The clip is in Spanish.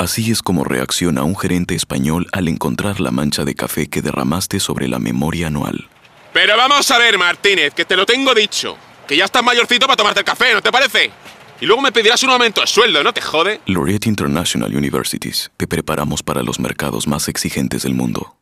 Así es como reacciona un gerente español al encontrar la mancha de café que derramaste sobre la memoria anual. Pero vamos a ver, Martínez, que te lo tengo dicho. Que ya estás mayorcito para tomarte el café, ¿no te parece? Y luego me pedirás un aumento de sueldo, ¿no te jode? Laureate International Universities. Te preparamos para los mercados más exigentes del mundo.